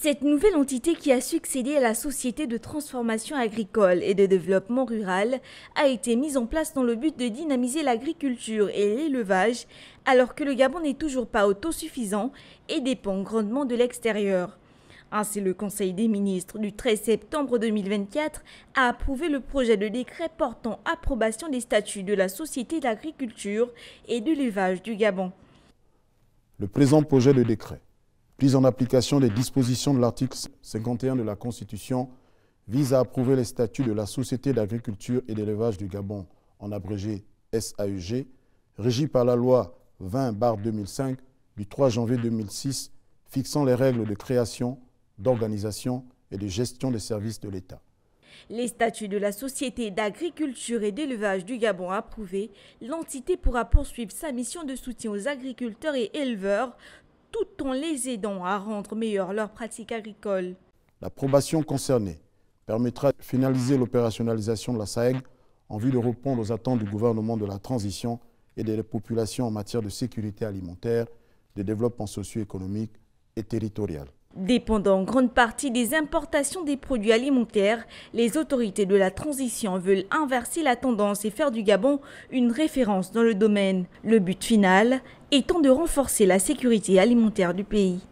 Cette nouvelle entité qui a succédé à la Société de transformation agricole et de développement rural a été mise en place dans le but de dynamiser l'agriculture et l'élevage alors que le Gabon n'est toujours pas autosuffisant et dépend grandement de l'extérieur. Ainsi, le Conseil des ministres du 13 septembre 2024 a approuvé le projet de décret portant approbation des statuts de la Société d'agriculture et de l'élevage du Gabon. Le présent projet de décret prise en application des dispositions de l'article 51 de la Constitution, vise à approuver les statuts de la Société d'agriculture et d'élevage du Gabon, en abrégé SAEG, régie par la loi 20-2005 du 3 janvier 2006, fixant les règles de création, d'organisation et de gestion des services de l'État. Les statuts de la Société d'agriculture et d'élevage du Gabon approuvés, l'entité pourra poursuivre sa mission de soutien aux agriculteurs et éleveurs tout en les aidant à rendre meilleures leurs pratiques agricoles. L'approbation concernée permettra de finaliser l'opérationnalisation de la SAEG en vue de répondre aux attentes du gouvernement de la transition et des populations en matière de sécurité alimentaire, de développement socio-économique et territorial. Dépendant en grande partie des importations des produits alimentaires, les autorités de la transition veulent inverser la tendance et faire du Gabon une référence dans le domaine. Le but final étant de renforcer la sécurité alimentaire du pays.